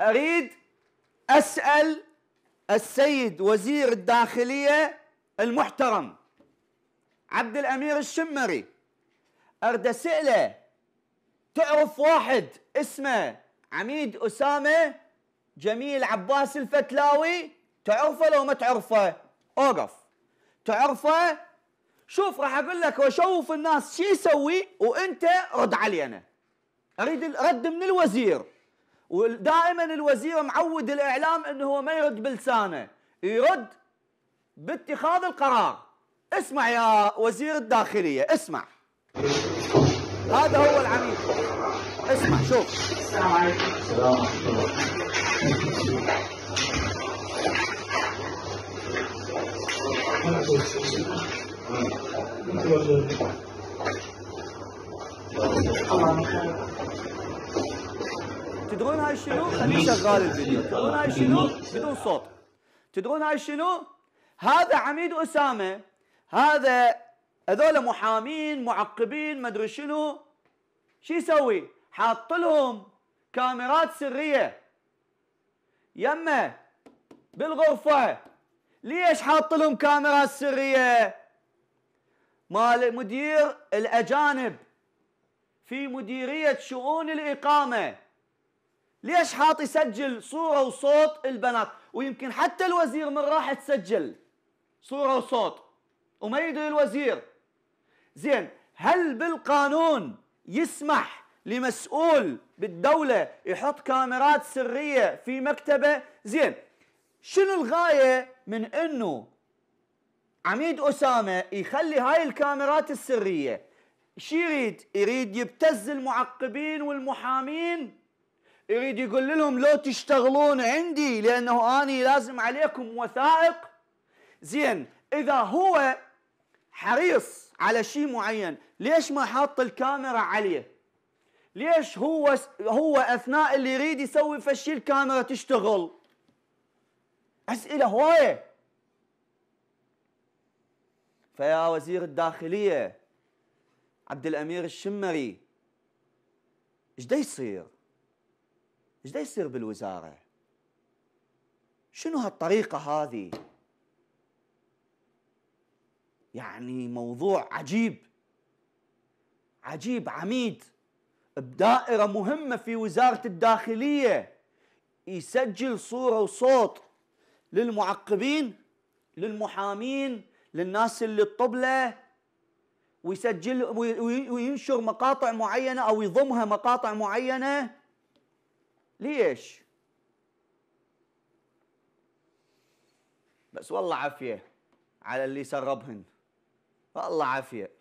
اريد اسال السيد وزير الداخليه المحترم عبد الامير الشمري ارد اساله تعرف واحد اسمه عميد اسامه جميل عباس الفتلاوي تعرفه لو ما تعرفه اوقف تعرفه شوف راح اقول لك واشوف الناس شو يسوي وانت رد علي انا اريد الرد من الوزير ودائما الوزير معود الاعلام انه هو ما يرد بلسانه يرد باتخاذ القرار اسمع يا وزير الداخليه اسمع هذا هو العميد اسمع شوف السلام عليكم السلام عليكم تدرون هاي شنو؟ خليه شغال الفيديو، تدرون هاي شنو؟ بدون صوت. تدرون هاي شنو؟ هذا عميد اسامه، هذا هذول محامين معقبين ما ادري شنو شو يسوي؟ حاط لهم كاميرات سريه يمه بالغرفه ليش حاط لهم كاميرات سريه؟ مال مدير الاجانب في مديريه شؤون الاقامه ليش حاط يسجل صورة وصوت البنات ويمكن حتى الوزير من راح تسجل صورة وصوت وما يدري الوزير زين هل بالقانون يسمح لمسؤول بالدولة يحط كاميرات سرية في مكتبة زين شنو الغاية من انه عميد أسامة يخلي هاي الكاميرات السرية شي يريد يريد يبتز المعقبين والمحامين يريد يقول لهم لو تشتغلون عندي لانه اني لازم عليكم وثائق زين اذا هو حريص على شيء معين ليش ما حاط الكاميرا عليه ليش هو هو اثناء اللي يريد يسوي فشي الكاميرا تشتغل اسئله هوايه فيا وزير الداخليه عبد الامير الشمري ايش دا يصير ايش دا يصير بالوزاره؟ شنو هالطريقه هذه؟ يعني موضوع عجيب عجيب عميد بدائره مهمه في وزاره الداخليه يسجل صوره وصوت للمعقبين للمحامين للناس اللي الطبله ويسجل وينشر مقاطع معينه او يضمها مقاطع معينه ليش بس والله عافيه على اللي سربهن والله عافيه